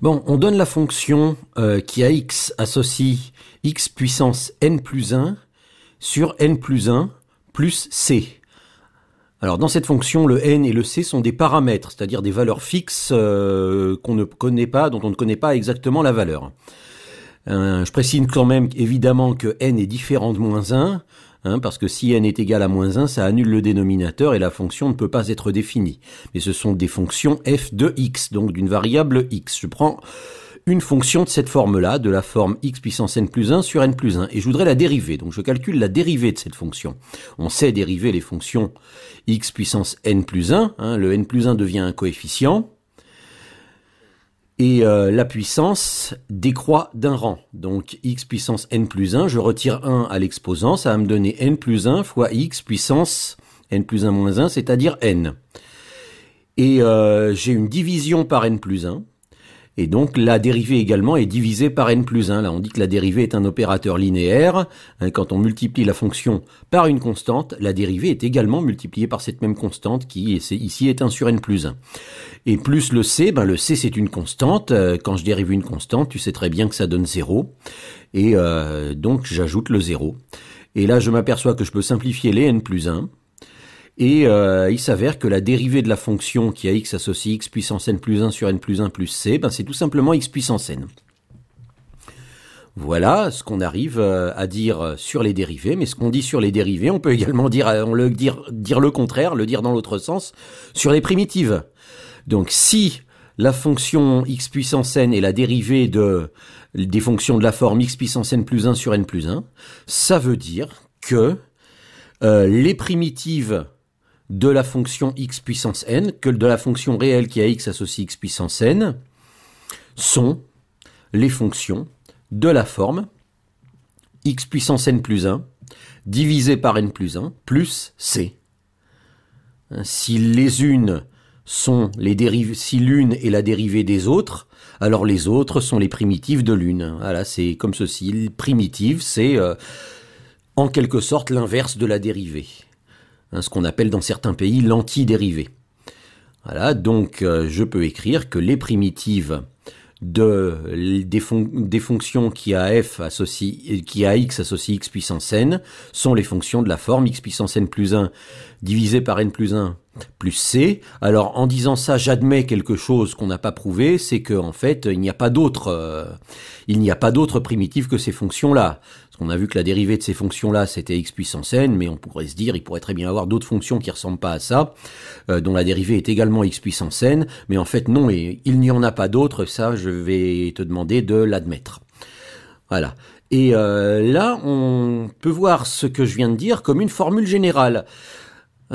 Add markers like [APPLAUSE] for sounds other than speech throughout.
Bon, on donne la fonction euh, qui a x associe x puissance n plus 1 sur n plus 1 plus c. Alors dans cette fonction, le n et le c sont des paramètres, c'est-à-dire des valeurs fixes euh, qu'on ne connaît pas, dont on ne connaît pas exactement la valeur. Euh, je précise quand même évidemment que n est différent de moins 1, Hein, parce que si n est égal à moins 1, ça annule le dénominateur et la fonction ne peut pas être définie. Mais ce sont des fonctions f de x, donc d'une variable x. Je prends une fonction de cette forme-là, de la forme x puissance n plus 1 sur n plus 1, et je voudrais la dériver. Donc je calcule la dérivée de cette fonction. On sait dériver les fonctions x puissance n plus 1, hein, le n plus 1 devient un coefficient, et euh, la puissance décroît d'un rang. Donc x puissance n plus 1, je retire 1 à l'exposant, ça va me donner n plus 1 fois x puissance n plus 1 moins 1, c'est-à-dire n. Et euh, j'ai une division par n plus 1, et donc la dérivée également est divisée par n plus 1. Là, on dit que la dérivée est un opérateur linéaire. Hein, quand on multiplie la fonction par une constante, la dérivée est également multipliée par cette même constante qui ici est 1 sur n plus 1. Et plus le c, ben le c c'est une constante. Euh, quand je dérive une constante, tu sais très bien que ça donne 0. Et euh, donc j'ajoute le 0. Et là, je m'aperçois que je peux simplifier les n plus 1. Et euh, il s'avère que la dérivée de la fonction qui a x associe x puissance n plus 1 sur n plus 1 plus c, ben c'est tout simplement x puissance n. Voilà ce qu'on arrive euh, à dire euh, sur les dérivés, mais ce qu'on dit sur les dérivés, on peut [LAUGHS] également dire, le, dire, le contraire, le dire dans l'autre sens, sur les primitives. Donc si la fonction x puissance n est la dérivée de, des fonctions de la forme x puissance n plus 1 sur n plus 1, ça veut dire que les primitives de la fonction x puissance n que de la fonction réelle qui a x associé x puissance n sont les fonctions de la forme x puissance n plus 1 divisé par n plus 1 plus c. Hein, si les unes sont les si l'une est la dérivée des autres, alors les autres sont les primitives de l'une. Voilà, c'est comme ceci. primitive, c'est euh, en quelque sorte l'inverse de la dérivée. Hein, ce qu'on appelle dans certains pays l'antidérivé. Voilà, donc euh, je peux écrire que les primitives de, des, fonctions qui a, f associe, qui a x associe x puissance n sont les fonctions de la forme x puissance n plus 1 divisé par n plus 1 plus C. Alors en disant ça, j'admets quelque chose qu'on n'a pas prouvé, c'est qu'en fait, il n'y a pas d'autre euh, il n'y a pas d'autre primitif que ces fonctions-là. Parce qu'on a vu que la dérivée de ces fonctions-là, c'était x puissance n, mais on pourrait se dire, il pourrait très bien avoir d'autres fonctions qui ressemblent pas à ça, euh, dont la dérivée est également x puissance n, mais en fait non, et il n'y en a pas d'autres, ça je vais te demander de l'admettre. Voilà. Et euh, là, on peut voir ce que je viens de dire comme une formule générale.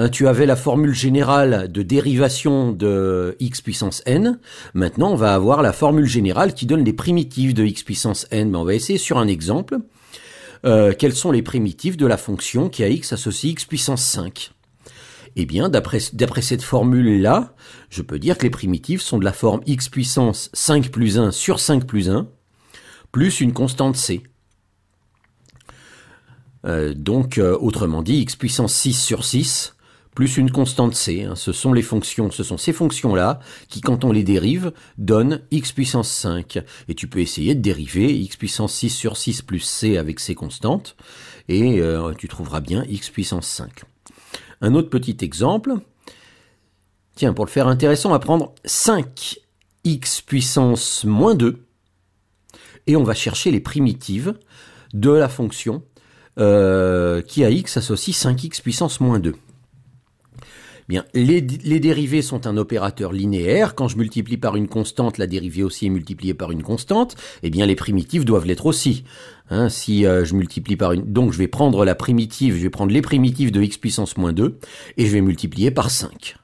Hein, tu avais la formule générale de dérivation de x puissance n. Maintenant, on va avoir la formule générale qui donne les primitives de x puissance n. Mais ben, on va essayer sur un exemple. Quelles euh, quels sont les primitives de la fonction qui a x associé x puissance 5 Eh bien, d'après cette formule-là, je peux dire que les primitives sont de la forme x puissance 5 plus 1 sur 5 plus 1, plus une constante c. Euh, donc, euh, autrement dit, x puissance 6 sur 6, plus une constante c. Hein. ce sont les fonctions, ce sont ces fonctions-là qui, quand on les dérive, donnent x puissance 5. Et tu peux essayer de dériver x puissance 6 sur 6 plus c avec ces constantes, et euh, tu trouveras bien x puissance 5. Un autre petit exemple. Tiens, pour le faire intéressant, on va prendre 5x puissance moins 2, et on va chercher les primitives de la fonction euh, qui à x associe 5x puissance moins 2 les, dérivés sont un opérateur linéaire. Quand je multiplie par une constante, la dérivée aussi est multipliée par une constante. Eh bien, les primitives doivent l'être aussi. Hein, si euh, je multiplie par une, donc je vais prendre la primitive, je vais prendre les primitives de x puissance moins 2 et je vais multiplier par 5.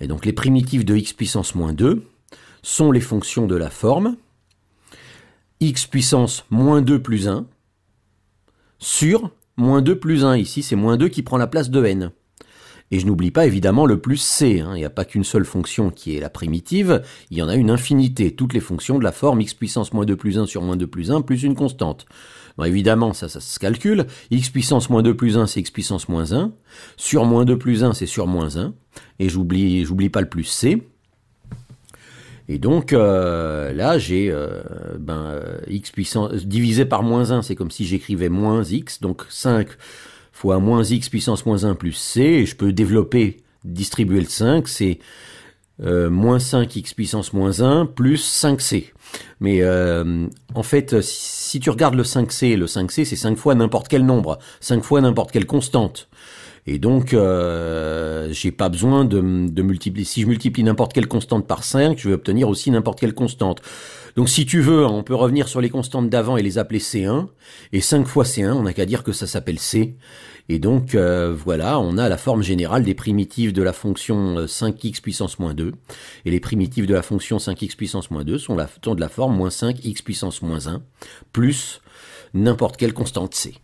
Et donc les primitives de x puissance moins 2 sont les fonctions de la forme x puissance moins 2 plus 1 sur moins 2 plus 1. Ici, c'est moins 2 qui prend la place de n. Et je n'oublie pas évidemment le plus C, hein. il n'y a pas qu'une seule fonction qui est la primitive, il y en a une infinité, toutes les fonctions de la forme x puissance moins 2 plus 1 sur moins 2 plus 1 plus une constante. évidemment, ça, ça se calcule, x puissance moins 2 plus 1 c'est x puissance moins 1, sur moins 2 plus 1 c'est sur moins 1, et j'oublie, j'oublie pas le plus C, et donc euh, là, j'ai euh, ben, euh, x puissance divisé par moins 1, c'est comme si j'écrivais moins x, donc 5 fois moins x puissance moins 1 plus c, et je peux développer, distribuer le 5, c'est euh, moins 5x puissance moins 1 plus 5c. Mais euh, en fait, si tu regardes le 5c, le 5c c'est 5 fois n'importe quel nombre, 5 fois n'importe quelle constante. Et donc, euh, j'ai pas besoin de, multiplier. Si je multiplie n'importe quelle constante par 5, je vais obtenir aussi n'importe quelle constante. Donc, si tu veux, on peut revenir sur les constantes d'avant et les appeler C1. Et 5 fois C1, on n'a qu'à dire que ça s'appelle C. Et donc, euh, voilà, on a la forme générale des primitives de la fonction 5x euh, puissance moins 2. Et les primitives de la fonction 5x puissance moins 2 sont, sont de la forme moins 5x puissance moins 1 plus n'importe quelle constante C.